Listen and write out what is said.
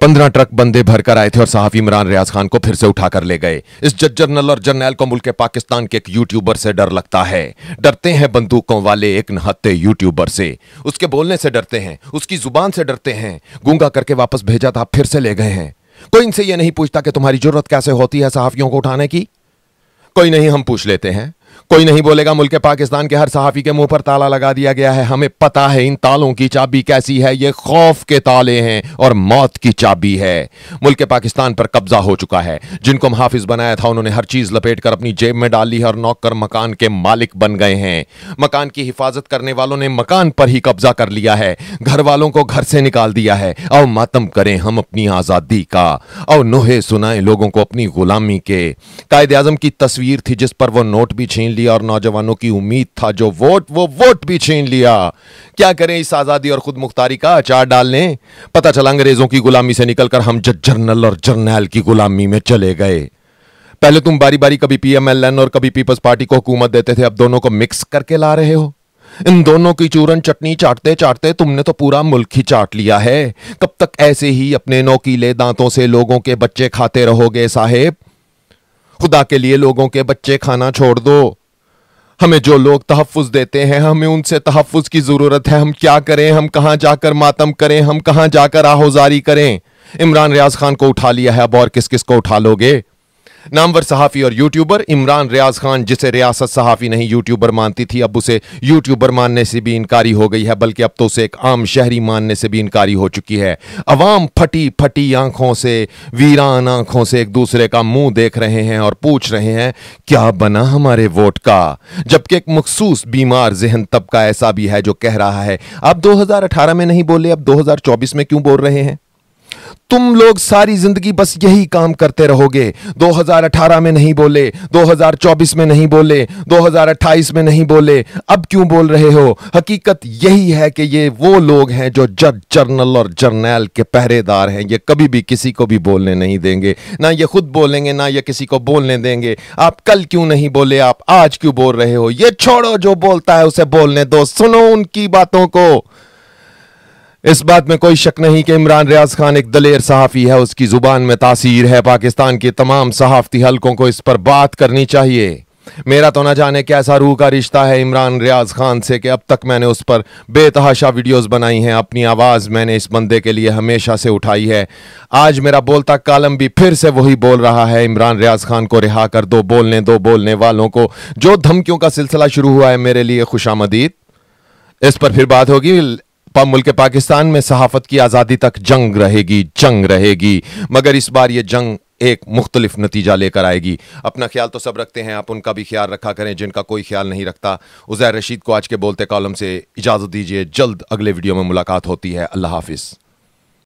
पंद्रह ट्रक बंदे भरकर आए थे और साहब इमरान रियाज खान को फिर से उठाकर ले गए इस जज जर्नल और जर्नैल को मुल्क पाकिस्तान के एक यूट्यूबर से डर लगता है डरते हैं बंदूकों वाले एक नहत्ते यूट्यूबर से उसके बोलने से डरते हैं उसकी जुबान से डरते हैं गूंगा करके वापस भेजा था फिर से ले गए हैं कोई इनसे यह नहीं पूछता कि तुम्हारी जरूरत कैसे होती है सहाफियों को उठाने की कोई नहीं हम पूछ लेते हैं कोई नहीं बोलेगा मुल्क पाकिस्तान के हर सहाफ़ी के मुंह पर ताला लगा दिया गया है हमें पता है इन तालों की चाबी कैसी है ये खौफ के ताले हैं और मौत की चाबी है मुल्क पाकिस्तान पर कब्जा हो चुका है जिनको मुहाफिज बनाया था उन्होंने हर चीज़ लपेट कर अपनी जेब में डाल ली है और नौकर मकान के मालिक बन गए हैं मकान की हिफाजत करने वालों ने मकान पर ही कब्जा कर लिया है घर वालों को घर से निकाल दिया है और मातम करें हम अपनी आज़ादी का और नोहे सुनाए लोगों को अपनी गुलामी के कायद आजम की तस्वीर थी जिस पर वो नोट भी छीन लिया और नौजवानों की उम्मीद था जो वोट वो वोट भी छीन लिया क्या करें इस आज़ादी और खुद मुख्तारी का अचार डालने पता चला अंग्रेज़ों की गुलामी से निकलकर हम जज जर्नल और जर्नैल की गुलामी में चले गए पहले तुम बारी बारी कभी पीएमएलएन और कभी पीपल्स पार्टी को हुकूमत देते थे अब दोनों को मिक्स करके ला रहे हो इन दोनों की चूरन चटनी चाटते चाटते तुमने तो पूरा मुल्क ही चाट लिया है कब तक ऐसे ही अपने नोकीले दांतों से लोगों के बच्चे खाते रहोगे साहेब खुदा के लिए लोगों के बच्चे खाना छोड़ दो हमें जो लोग तहफ़ देते हैं हमें उनसे तहफ़ की ज़रूरत है हम क्या करें हम कहाँ जाकर मातम करें हम कहाँ जाकर आहोजारी करें इमरान रियाज खान को उठा लिया है अब और किस किस को उठा लोगे नामवर सहाफ़ी और यूट्यूबर इमरान रियाज खान जिसे रियासत सहाफ़ी नहीं यूट्यूबर मानती थी अब उसे यूट्यूबर मानने से भी इनकारी हो गई है बल्कि अब तो उसे एक आम शहरी मानने से भी इनकारी हो चुकी है अवाम फटी फटी आंखों से वीरान आंखों से एक दूसरे का मुंह देख रहे हैं और पूछ रहे हैं क्या बना हमारे वोट का जबकि एक मखसूस बीमार जहन तबका ऐसा भी है जो कह रहा है अब दो में नहीं बोले अब दो में क्यों बोल रहे हैं तुम लोग सारी जिंदगी बस यही काम करते रहोगे 2018 में नहीं बोले 2024 में नहीं बोले 2028 में नहीं बोले अब क्यों बोल रहे हो हकीकत यही है कि ये वो लोग हैं जो जज जर्नल और जर्नैल के पहरेदार हैं ये कभी भी किसी को भी बोलने नहीं देंगे ना ये खुद बोलेंगे ना ये किसी को बोलने देंगे आप कल क्यों नहीं बोले आप आज क्यों बोल रहे हो ये छोड़ो जो बोलता है उसे बोलने दो सुनो उनकी बातों को इस बात में कोई शक नहीं कि इमरान रियाज खान एक दलेर सहाफ़ी है उसकी ज़ुबान में तासीर है पाकिस्तान के तमाम सहाफ़ती हलकों को इस पर बात करनी चाहिए मेरा तो ना जाने कैसा रूह का रिश्ता है इमरान रियाज खान से कि अब तक मैंने उस पर बेतहाशा वीडियोस बनाई हैं अपनी आवाज़ मैंने इस बंदे के लिए हमेशा से उठाई है आज मेरा बोलता कालम भी फिर से वही बोल रहा है इमरान रियाज खान को रिहा कर दो बोलने दो बोलने वालों को जो धमकियों का सिलसिला शुरू हुआ है मेरे लिए खुशामदीद इस पर फिर बात होगी मुल्क पाकिस्तान में सहाफत की आज़ादी तक जंग रहेगी जंग रहेगी मगर इस बार ये जंग एक मुख्तलिफ नतीजा लेकर आएगी अपना ख्याल तो सब रखते हैं आप उनका भी ख्याल रखा करें जिनका कोई ख्याल नहीं रखता उज़ैर रशीद को आज के बोलते कॉलम से इजाज़त दीजिए जल्द अगले वीडियो में मुलाकात होती है अल्लाह हाफिज़